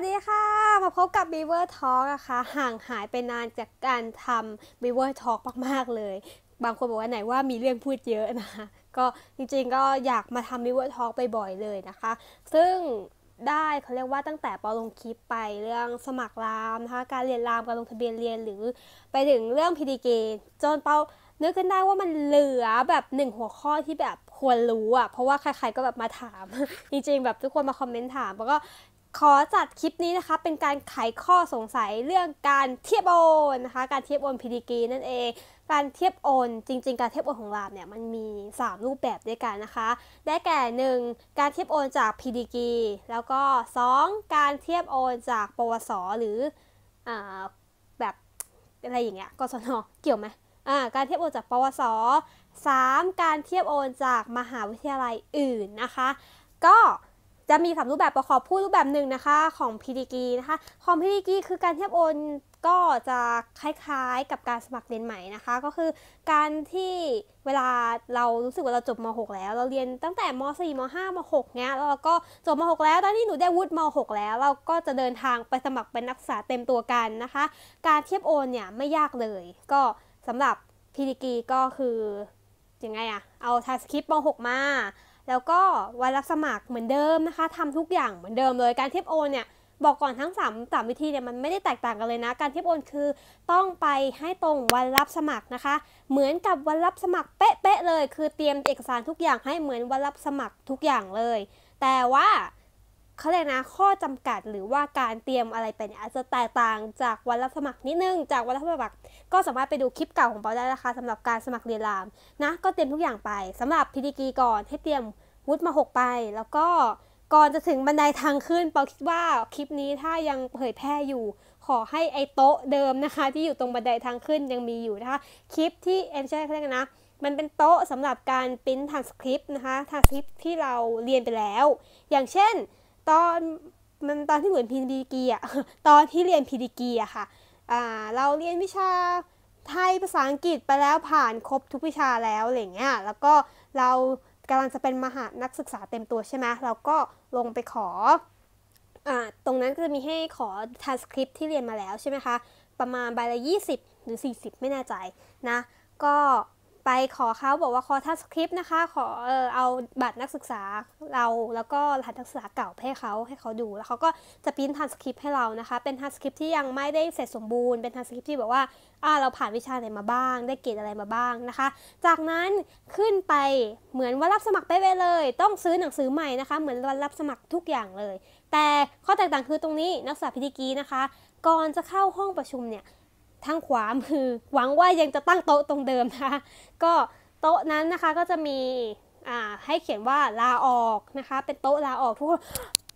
สดีค่ะ มาพบกับ Beaver Talk นะคะห่างหายไปนานจากการทำ Beaver Talk มากๆ เลย บางคนบอกว่าไหนว่ามีเรื่องพูดเยอะนะคะก็จริงๆ ก็อยากมาทำ Beaver Talk ไปบ่อยเลยนะคะ ซึ่งได้เขาเรียกว่าตั้งแต่ปอลงคลิปไปเรื่องสมัครราม นะคะการเรียนราม การลงทะเบียนเรียนหรือไปถึงเรื่องพีดีเกจนเปานึกขึ้นได้ว่ามันเหลือแบบหนึ่งหัวข้อที่แบบควรรู้อะ่ะเพราะว่าใครๆ ก็แบบมาถาม จริงๆ แบบทุกคนมาคอมเมนต์ถามแล้วก็ขอจัดคลิปนี้นะคะเป็นการไขข้อสงสัยเรื่องการเทียบโอนนะคะการเทียบโอนพีดีกีนั่นเอง การเทียบโอนจริงๆการเทียบโอนของรามเนี่ยมันมี 3 รูปแบบด้วยกันนะคะ ได้แก่ 1. การเทียบโอนจากพีดีกีแล้วก็ 2. การเทียบโอนจากปวสหรืออแบบอะไรอย่างเงี้ยกศนเกี่ยวไหมการเทียบโอนจากปวส 3. การเทียบโอนจากมหาวิทยาลัยอื่นนะคะ ก็จะมี3รูปแบบประกอบพูดรูปแบบหนึ่งนะคะ ของพีดีกีนะคะของพีดีกีคือการเทียบโอนก็จะคล้าย ๆ กับการสมัครเรียนใหม่นะคะ ก็คือการที่เวลาเรารู้สึกว่าเราจบม .6 แล้ว เราเรียนตั้งแต่ม .4 ม .5 ม .6 เนี้ยแล้วเราก็จบม .6 แล้วตอนนี้หนูได้วุฒิม .6 แล้วเราก็จะเดินทางไปสมัครเป็นนักศึกษาเต็มตัวกันนะคะ การเทียบโอนเนี่ยไม่ยากเลย ก็สำหรับพีดีกีก็คือยังไงอะเอาทาสคริปม .6 มาแล้วก็วันรับสมัครเหมือนเดิมนะคะทำทุกอย่างเหมือนเดิมเลยการเทียบโอนเนี่ยบอกก่อนทั้ง3มวิธีเนี่ยมันไม่ได้แตกต่างกันเลยนะ การเทียบโอนคือต้องไปให้ตรงวันรับสมัครนะคะ เหมือนกับวันรับสมัครเป๊ะเลย คือเตรียมเอกสารทุกอย่างให้เหมือนวันรับสมัครทุกอย่างเลย แต่ว่าเขาเรียกนะข้อจำกัดหรือว่าการเตรียมอะไรไปเนี่ยอาจจะแตกต่างจากวันรับสมัครนิดนึงจากวันรับสมัครก็สามารถไปดูคลิปเก่าของเราได้นะคะสำหรับการสมัครเรียนรามนะก็เตรียมทุกอย่างไปสำหรับพีดีกีก่อนให้เตรียมวุฒิมาหกไปแล้วก็ก่อนจะถึงบันไดทางขึ้น เปาคิดว่าคลิปนี้ถ้ายังเผยแพร่อยู่ขอให้ไอโต๊ะเดิมนะคะ ที่อยู่ตรงบันไดทางขึ้นยังมีอยู่นะคะคลิปที่เอ็มใช้เรียกนะมันเป็นโต๊ะสำหรับการปริ้นทางสคริปต์นะคะทางสคริปต์ที่เราเรียนไปแล้ว อย่างเช่นตอนมันตอนที่เหมือนพีดีกีอะตอนที่เรียนพีดีกีอะค่ะเราเรียนวิชาไทยภาษาอังกฤษไปแล้วผ่านครบทุกวิชาแล้วอะไรเงี้ยแล้วก็เรากำลังจะเป็นมหานักศึกษาเต็มตัวใช่ไหมเราก็ลงไปขออตรงนั้นก็จะมีให้ขอทานสคริปที่เรียนมาแล้วใช่ไหมคะ ประมาณใบละ 20 หรือ 40 ไม่แน่ใจนะ ก็ไปขอเขาบอกว่าขอทัสคริปต์นะคะ ขอเออเอาบัตรนักศึกษาเราแล้วก็รหัสนักศึกษาเก่าให้เขาให้เขาดูแล้วเขาก็จะพิมพ์ทัสคริปต์ให้เรานะคะเป็นทัสคริปต์ที่ยังไม่ได้เสร็จสมบูรณ์เป็นทัสคริปต์ที่บอกว่าอ่าเราผ่านวิชาอะไรมาบ้าง ได้เกรดอะไรมาบ้างนะคะ จากนั้นขึ้นไปเหมือนว่ารับสมัครไปเลย ต้องซื้อหนังสือใหม่นะคะเหมือนวันรับสมัครทุกอย่างเลย แต่ข้อแตกต่างคือตรงนี้นักศึกษาพิธีกีนะคะ ก่อนจะเข้าห้องประชุมเนี่ยทางขวามือหวังว่ายังจะตั้งโต๊ะตรงเดิมนะคะก็โต๊ะนั้นนะคะก็จะมีให้เขียนว่าลาออกนะคะ เป็นโต๊ะลาออกทุกคน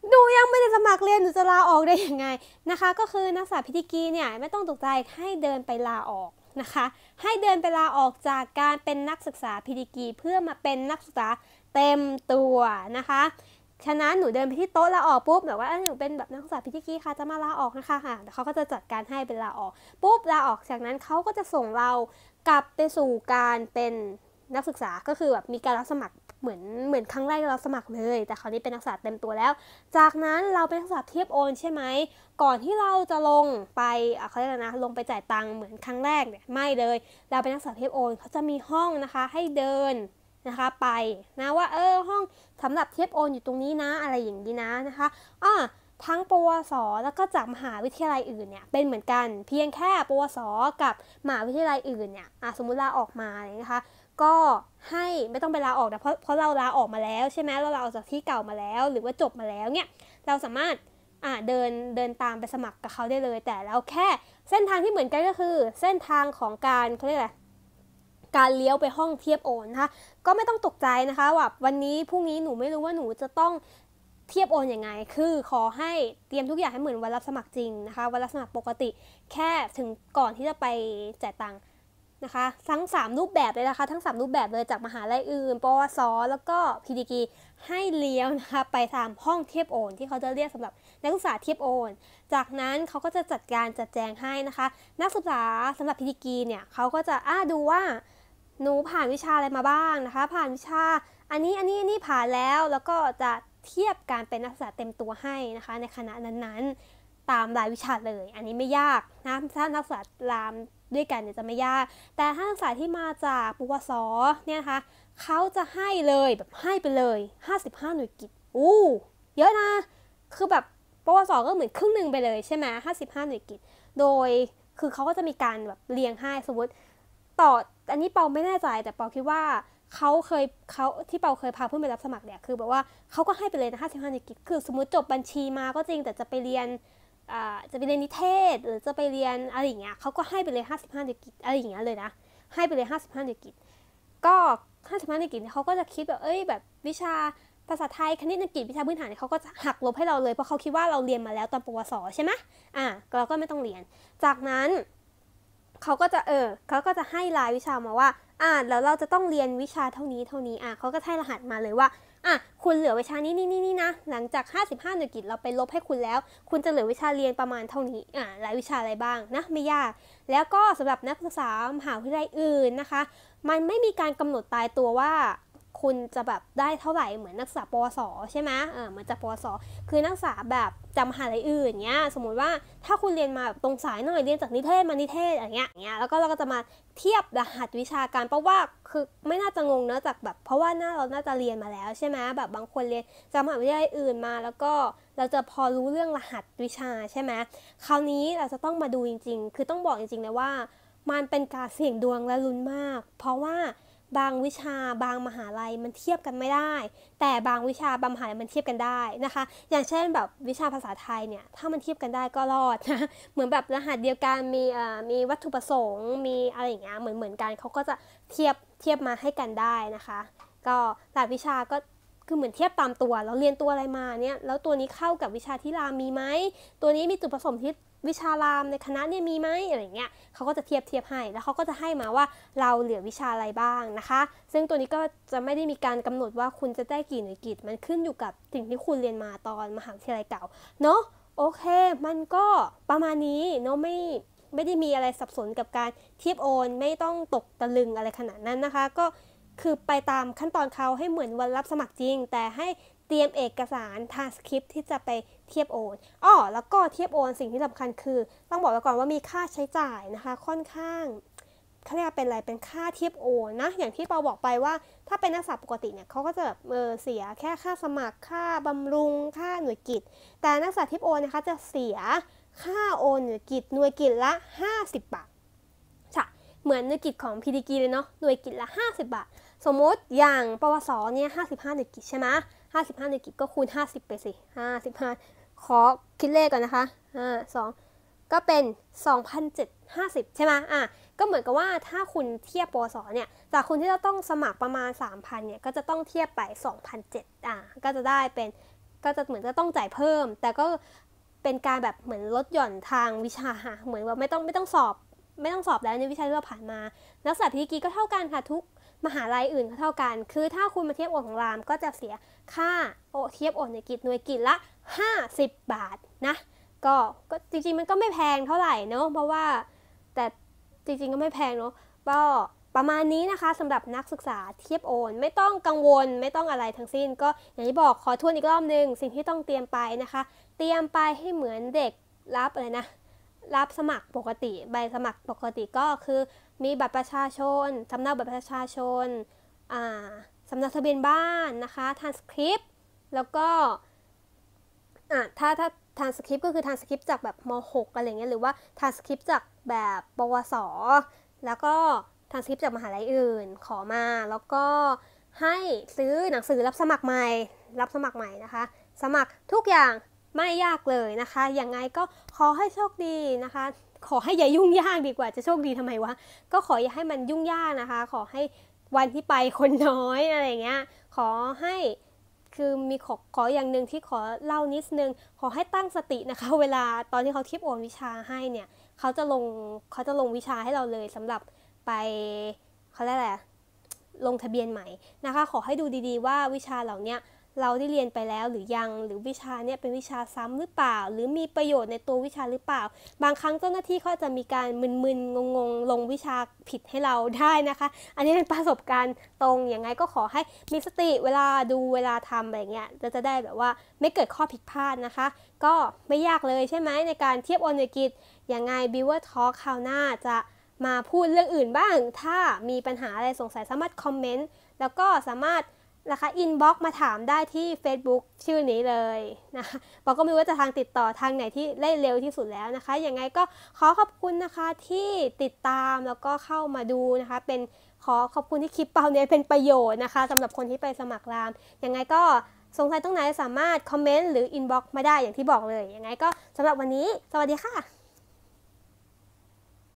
หนูยังไม่ได้สมัครเรียนหนูจะลาออกได้ยังไงนะคะ ก็คือนักศึกษาพิธีกีเนี่ยไม่ต้องตกใจให้เดินไปลาออกนะคะ ให้เดินไปลาออกจากการเป็นนักศึกษาพิธีกีเพื่อมาเป็นนักศึกษาเต็มตัวนะคะฉะนั้นหนูเดินไปที่โต๊ะลาออกปุ๊บแบบว่าหนูเป็นแบบนักศึกษาพิธีกีค่ะจะมาลาออกนะคะค่ะเขาก็จะจัดการให้เป็นลาออก ปุ๊บลาออกจากนั้นเขาก็จะส่งเรากลับไปสู่การเป็นนักศึกษาก็คือแบบมีการรับสมัครเหมือนเหมือนครั้งแรกเราสมัครเลย แต่คราวนี้เป็นนักศึกษาเต็มตัวแล้ว จากนั้นเราเป็นนักศึกษาเทียบโอนใช่ไหมก่อนที่เราจะลงไปเขาเรียกนะลงไปจ่ายตังค์เหมือนครั้งแรกเนี่ยไม่เลย เราเป็นนักศึกษาเทียบโอนเขาจะมีห้องนะคะให้เดินนะคะไปนะว่าเออห้องสำหรับเทปโอนอยู่ตรงนี้นะอะไรอย่างนี้นะนะคะอ่าทั้งปวสแล้วก็จากมหาวิทยาลัยอื่นเนี่ยเป็นเหมือนกันเพียงแค่ปวสกับมหาวิทยาลัยอื่นเนี่ยอ่าสมมติลาออกมาเลยนะคะ ก็ให้ไม่ต้องไปลาออกนะเพราะเพราะเราลาออกมาแล้ว ใช่ไหมเราลาออกจากที่เก่ามาแล้วหรือว่าจบมาแล้วเนี่ยเราสามารถเดินเดินตามไปสมัครกับเขาได้เลยแต่เราแค่เส้นทางที่เหมือนกันก็คือเส้นทางของการเขาเรียกอะไรการเลี้ยวไปห้องเทียบโอนนะคะก็ไม่ต้องตกใจนะคะว่าวันนี้พรุ่งนี้หนูไม่รู้ว่าหนูจะต้องเทียบโอนอยังไง คือขอให้เตรียมทุกอย่างให้เหมือนวันรับสมัครจริงนะคะวันรับสมัครปกติแค่ถึงก่อนที่จะไปจ่ายตังค์นะคะทั้ง3รูปแบบเลยนะคะทั้ง 3 รูปแบบเลยจากมหาลัยอื่นปวสแล้วก็พีดีกีให้เลี้ยวนะคะไปตามห้องเทียบโอนที่เขาจะเรียกสำหรับนักศึกษาเทียบโอนจากนั้นเขาก็จะจัดการจัดแจงให้นะคะ นักศึกษาสำหรับพีดีกีเนี่ยเขาก็จะอ้าดูว่าหนูผ่านวิชาอะไรมาบ้างนะคะ ผ่านวิชาอันนี้อันนี้อันนี้ผ่านแล้วแล้วก็จะเทียบการเป็นนักศึกษาเต็มตัวให้นะคะในคณะนั้นๆตามรายวิชาเลย อันนี้ไม่ยากนะถ้านักศึกษารามด้วยกันเนี่ยจะไม่ยาก แต่ถ้านักศึกษาที่มาจากปวสเนี่ยนะคะเขาจะให้เลยแบบให้ไปเลย 55 หน่วยกิตอู้เยอะนะคือแบบปวสก็เหมือนครึ่งหนึ่งไปเลยใช่ไหม้าหน่วยกิตโดย คือเขาก็จะมีการแบบเรียงให้สมมติต่ออันนี้เปาไม่แน่ใจ แต่เปาคิดว่าเขาเคยเขาที่เปาเคยพาเพื่อนไปรับสมัครเนี่ยคือแบบว่าเขาก็ให้ไปเลยนะห้าสิบห้ากิจ คือ สมมติจบบัญชีมา ก็จริงแต่จะไปเรียนจะไปเรียนนิเทศ หรือจะไปเรียนอะไรอย่างเงี้ยเขาก็ให้ไปเลยห้าสิบห้ากิจอะไรอย่างเงี้ยเลยนะให้ไปเลยห้าสิบห้ากิจก็ห้าสิบห้ากิจเขาก็จะคิดแบบเอ้ยแบบวิชาภาษาไทยคณิตอังกฤษวิชาพื้นฐานเนี่ยเขาก็จะหักลบให้เราเลยเพราะเขาคิดว่าเราเรียนมาแล้ว ตอนปวสใช่ไหมอ่ะเราก็ไม่ต้องเรียน จากนั้นเขาก็จะ เออเขาก็จะให้รายวิชามาว่า อ่าแล้วเราจะต้องเรียนวิชาเท่านี้เท่านี้อ่ะเขาก็ให้รหัสมาเลยว่า อ่ะคุณเหลือวิชานี้นี่นี่นี่นะ หลังจาก55หน่วยกิตเราไปลบให้คุณแล้ว คุณจะเหลือวิชาเรียนประมาณเท่านี้อ่ะรายวิชาอะไรบ้าง นะ ไม่ยาก แล้วก็สำหรับนักศึกษามหาวิทยาลัยอื่นนะคะ มันไม่มีการกำหนดตายตัวว่าคุณจะแบบได้เท่าไหร่เหมือนนักศึกษาปศสใช่ไหมเออมันจะปศสคือนักศึกษาแบบจำหาอะไรอื่นเงี้ยสมมุติว่าถ้าคุณเรียนมาตรงสายหน่อยเรียนจากนิเทศมานิเทศอย่างเงี้ยเงี้ยแล้วก็เราก็จะมาเทียบรหัสวิชาการเพราะว่าคือไม่น่าจะงงเนอะจากแบบเพราะว่าหน้าเราน่าจะเรียนมาแล้วใช่ไหมแบบบางคนเรียนจำหาวิทยาลัยอื่นมา แล้วก็เราจะพอรู้เรื่องรหัสวิชาใช่ไหมคราวนี้เราจะต้องมาดูจริง ๆ คือต้องบอกจริงๆนะว่ามันเป็นการเสี่ยงดวงและลุ้นมาก เพราะว่าบางวิชาบางมหาลัยมันเทียบกันไม่ได้ แต่บางวิชาบางมหาลัยมันเทียบกันได้นะคะ อย่างเช่นแบบวิชาภาษาไทยเนี่ย ถ้ามันเทียบกันได้ก็รอดนะเหมือนแบบรหัสเดียวกันมีเอ่อมีวัตถุประสงค์มีอะไรอย่างเงี้ยเหมือนเหมือนกันเขาก็จะเทียบเทียบมาให้กันได้นะคะ ก็หลายวิชาก็คือเหมือนเทียบตามตัวเราเรียนตัวอะไรมาเนี่ยแล้วตัวนี้เข้ากับวิชาที่รามีไหมตัวนี้มีจุดผสมที่วิชารามในคณะเนี่ยมีไหมอะไรเงี้ยเขาก็จะเทียบเทียบให้ แล้วเขาก็จะให้มาว่าเราเหลือวิชาอะไรบ้างนะคะ ซึ่งตัวนี้ก็จะไม่ได้มีการกำหนดว่าคุณจะได้กี่หน่วยกิจมันขึ้นอยู่กับสิ่งที่คุณเรียนมาตอนมหาวิทยาลัยเก่าเนาะ โอเค มันก็ประมาณนี้เนาะไม่ไม่ได้มีอะไรสับสนกับการเทียบโอน ไม่ต้องตกตะลึงอะไรขนาดนั้นนะคะ ก็คือไปตามขั้นตอนเขาให้เหมือนวันรับสมัครจริง แต่ให้เตรียมเอกสารทางสคริปที่จะไปเทียบโอนอ๋อแล้วก็เทียบโอน สิ่งที่สำคัญคือ ต้องบอกไว้ก่อนว่ามีค่าใช้จ่ายนะคะ ค่อนข้างเขาเรียกเป็นอะไรเป็นค่าเทียบโอนนะอย่างที่เราบอกไปว่าถ้าเป็นนักศึกษาปกติเนี่ยเขาก็จะเออเสียแค่ค่าสมัคร ค่าบำรุง ค่าหน่วยกิจ แต่นักศึกษาเทียบโอนนะคะจะเสียค่าโอนหน่วยกิจหน่วยกิจละ 50 บาทใช่เหมือนหน่วยกิจของพีดีกีเลยเนาะ หน่วยกิจละ 50บาทสมมติอย่างปวสเนี่ยห้าสิบห้าหนึ่งกิใช่ไหมห้าสิบห้าหนึ่งกิก็คูณห้าสิบไปสิห้าสิบห้าขอคิดเลขก่อนนะคะห้าสองก็เป็นสองพันเจ็ดห้าสิบใช่ไหมอ่ะก็เหมือนกับว่าถ้าคุณเทียบปวสเนี่ยจากคุณที่เราต้องสมัครประมาณสามพันเนี่ยก็จะต้องเทียบไปสองพันเจ็ดอ่ะก็จะได้เป็นก็จะเหมือนจะต้องจ่ายเพิ่ม แต่ก็เป็นการแบบเหมือนลดหย่อนทางวิชาเหมือนว่าไม่ต้องไม่ต้องสอบไม่ต้องสอบแล้วในวิชาที่เราผ่านมา นักศึกษาพิธีกีก็เท่ากันค่ะทุกมหาลัยอื่นเท่ากัน คือถ้าคุณมาเทียบโอนของรามก็จะเสียค่าโอเทียบโอนในกิจหน่วยกิจละ 50 บาทนะก็ก็จริงๆมันก็ไม่แพงเท่าไหร่เนาะเพราะว่า แต่จริงๆก็ไม่แพงเนาะก็ประมาณนี้นะคะสำหรับนักศึกษาเทียบโอนไม่ต้องกังวลไม่ต้องอะไรทั้งสิ้น ก็อย่างที่บอกขอทวนอีกรอบนึงสิ่งที่ต้องเตรียมไปนะคะ เตรียมไปให้เหมือนเด็กรับอะไรนะรับสมัครปกติใบสมัครปกติก็คือมีบัตรประชาชนสำเนาบัตรประชาชนสำเนาทะเบียนบ้านนะคะทานสคริปต์แล้วก็ถ้าถ้าทานสคริปต์ก็คือทานสคริปต์จากแบบม .6 อะไรเงี้ยหรือว่าทานสคริปต์จากแบบปวสแล้วก็ทานสคริปต์จาก มหาลัยอื่น ขอมาแล้วก็ให้ซื้อหนังสือรับสมัครใหม่ รับสมัครใหม่นะคะสมัครทุกอย่างไม่ยากเลยนะคะยังไงก็ขอให้โชคดีนะคะ ขอให้อย่ายุ่งยากดีกว่าจะโชคดีทำไมวะ ก็ขออย่าให้มันยุ่งยากนะคะ ขอให้วันที่ไปคนน้อยอะไรเงี้ย ขอให้คือมีขอขออย่างหนึ่งที่ขอเล่านิดนึง ขอให้ตั้งสตินะคะ เวลาตอนที่เขาทิปโอนวิชาให้เนี่ย เขาจะลงเขาจะลงวิชาให้เราเลยสำหรับไปเขาเรียกอะไรลงทะเบียนใหม่นะคะ ขอให้ดูดีๆ ว่าวิชาเหล่านี้เราได้เรียนไปแล้วหรือยังหรือวิชาเนี่ยเป็นวิชาซ้ำหรือเปล่า หรือมีประโยชน์ในตัววิชาหรือเปล่า บางครั้งเจ้าหน้าที่เขาจะมีการมึนๆงงๆ ลงวิชาผิดให้เราได้นะคะ อันนี้เป็นประสบการณ์ตรงอย่างไงก็ขอให้มีสติเวลาดูเวลาทำอะไรเงี้ยจะจะได้แบบว่าไม่เกิดข้อผิดพลาดนะคะ ก็ไม่ยากเลยใช่ไหมในการเทียบอนุกิจอย่างไงบิวเวอร์ทอคราวหน้าจะมาพูดเรื่องอื่นบ้างถ้ามีปัญหาอะไรสงสัยสามารถคอมเมนต์แล้วก็สามารถนะคะอินบ็อกมาถามได้ที่ Facebook ชื่อนี้เลยนะบอกก็ไม่รู้ว่าจะทางติดต่อทางไหนที่เร็วที่สุดแล้วนะคะยังไงก็ขอขอบคุณนะคะที่ติดตามแล้วก็เข้ามาดูนะคะเป็นขอขอบคุณที่คลิปเปล่าเนี้ยเป็นประโยชน์นะคะสำหรับคนที่ไปสมัครรามยังไงก็สงสัยตรงไหนสามารถคอมเมนต์หรืออินบ็อกมาได้อย่างที่บอกเลยยังไงก็สำหรับวันนี้ สวัสดีค่ะ